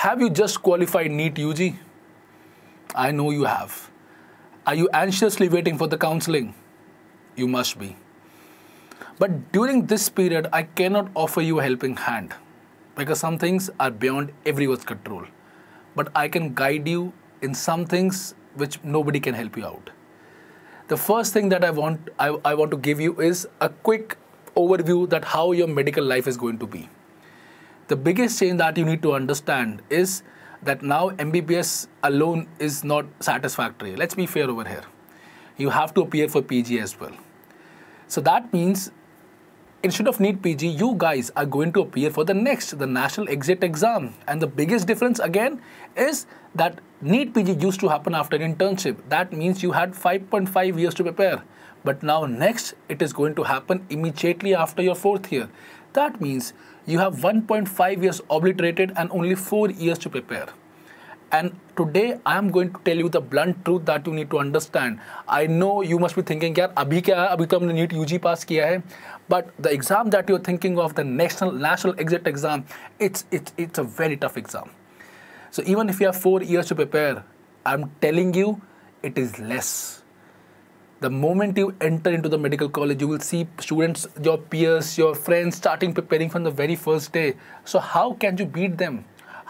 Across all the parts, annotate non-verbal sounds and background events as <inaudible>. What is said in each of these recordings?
Have you just qualified NEET UG? I know you have. Are you anxiously waiting for the counseling? You must be. But during this period, I cannot offer you a helping hand because some things are beyond everyone's control. But I can guide you in some things which nobody can help you out. The first thing that I want, I, I want to give you is a quick overview that how your medical life is going to be. The biggest change that you need to understand is that now MBBS alone is not satisfactory. Let's be fair over here. You have to appear for PG as well. So that means instead of NEET PG, you guys are going to appear for the next, the National Exit Exam. And the biggest difference again is that NEET PG used to happen after internship. That means you had 5.5 years to prepare. But now next, it is going to happen immediately after your fourth year. That means you have 1.5 years obliterated and only 4 years to prepare. And today I am going to tell you the blunt truth that you need to understand. I know you must be thinking, yaar, abhi kya hai? Abhi to humne NEET UG pass kiya hai. But the exam that you're thinking of, the national national exit exam, it's, it's, it's a very tough exam. So even if you have 4 years to prepare, I'm telling you, it is less the moment you enter into the medical college you will see students your peers your friends starting preparing from the very first day so how can you beat them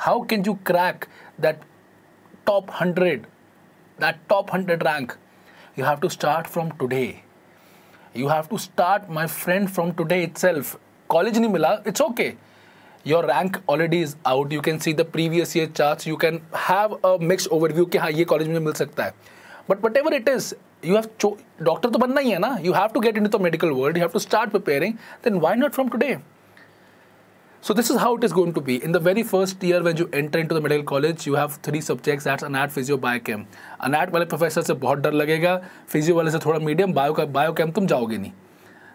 how can you crack that top 100 that top 100 rank you have to start from today you have to start my friend from today itself college ni mila it's okay your rank already is out you can see the previous year charts you can have a mixed overview ki ha ye college mujhe mil sakta hai but whatever it is, you have cho- doctor to banna hai na. You have to get into the medical world. You have to start preparing. Then why not from today? So this is how it is going to be. In the very first year when you enter into the medical college, you have three subjects. That's anat, physio, biochem. Anat wale professor se बहुत डर lagega. Physio wale se thoda medium, bio biochem tum jaoge नहीं.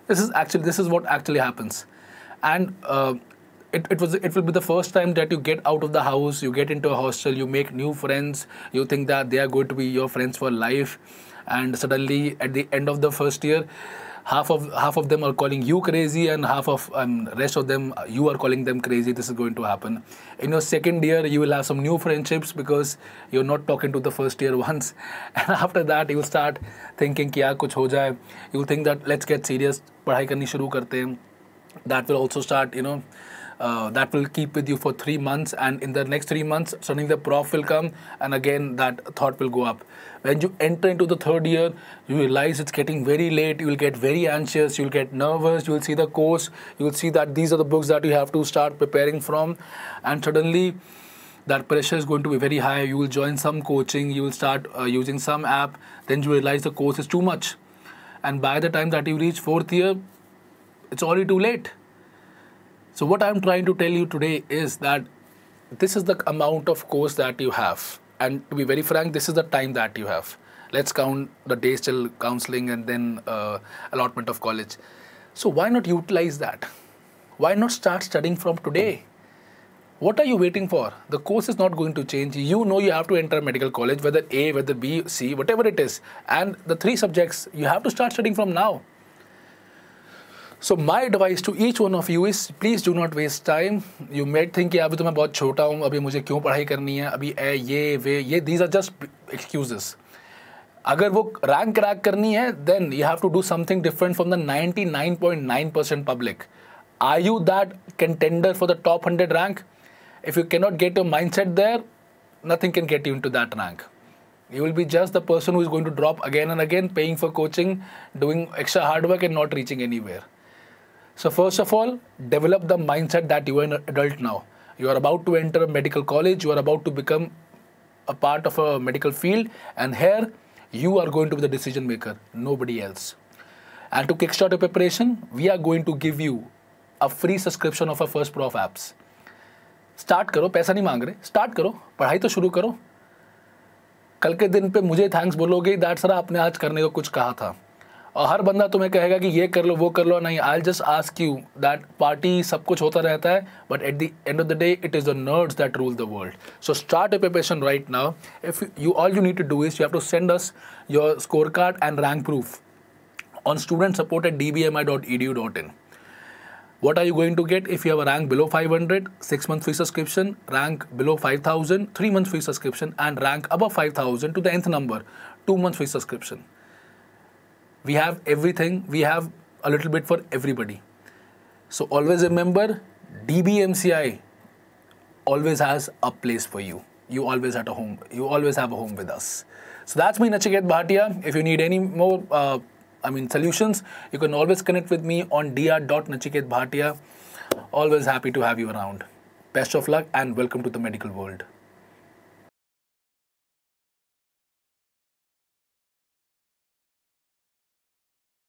This is actually this is what actually happens. And uh, it, it was it will be the first time that you get out of the house you get into a hostel you make new friends you think that they are going to be your friends for life and suddenly at the end of the first year half of half of them are calling you crazy and half of um, rest of them you are calling them crazy this is going to happen in your second year you will have some new friendships because you're not talking to the first year <laughs> once and after that you start thinking kya kuch ho jaye you think that let's get serious padhai karni shuru karte hain that will also start you know uh, that will keep with you for three months and in the next three months suddenly the prof will come and again that thought will go up when you enter into the third year you realize it's getting very late you will get very anxious you will get nervous you will see the course you will see that these are the books that you have to start preparing from and suddenly that pressure is going to be very high you will join some coaching you will start uh, using some app then you realize the course is too much and by the time that you reach fourth year it's already too late so what I'm trying to tell you today is that this is the amount of course that you have. And to be very frank, this is the time that you have. Let's count the days till counseling and then uh, allotment of college. So why not utilize that? Why not start studying from today? What are you waiting for? The course is not going to change. You know you have to enter medical college, whether A, whether B, C, whatever it is. And the three subjects, you have to start studying from now. So my advice to each one of you is please do not waste time you might think कि अभी तो मैं बहुत छोटा हूँ अभी मुझे क्यों पढ़ाई करनी है अभी ए ये वे ये दीज आर जस्ट एक्सक्यूजेस अगर वो रैंक क्रैक करनी है then you have to do something different from the 99.9 percent public are you that contender for the top hundred rank if you cannot get your mind set there nothing can get you into that rank you will be just the person who is going to drop again and again paying for coaching doing extra hard work and not reaching anywhere So first of all, develop the mindset that you are an adult now. You are about to enter a medical college, you are about to become a part of a medical field and here you are going to be the decision maker, nobody else. And to kickstart your preparation, we are going to give you a free subscription of our first prof apps. Start करो पैसा नहीं मांग रहे start करो पढ़ाई तो शुरू करो कल के दिन पे मुझे thanks बोलोगे that sir आपने आज करने को कुछ कहा था और हर बंदा तुम्हें कहेगा कि ये कर लो वो कर लो नहीं I just ask you that party सब कुछ होता रहता है but at the end of the day it is the nerds that rule the world so start a preparation right now if you all you need to do is you have to send us your score card and rank proof on student support at D B M I dot E D U dot in what are you going to get if you have rank below five hundred six month fee subscription rank below five thousand three month fee subscription and rank above five thousand to the nth number two month fee subscription we have everything we have a little bit for everybody so always remember dbmci always has a place for you you always at a home you always have a home with us so that's me nachiket bhatia if you need any more uh, i mean solutions you can always connect with me on dr.nachiketbhatia always happy to have you around best of luck and welcome to the medical world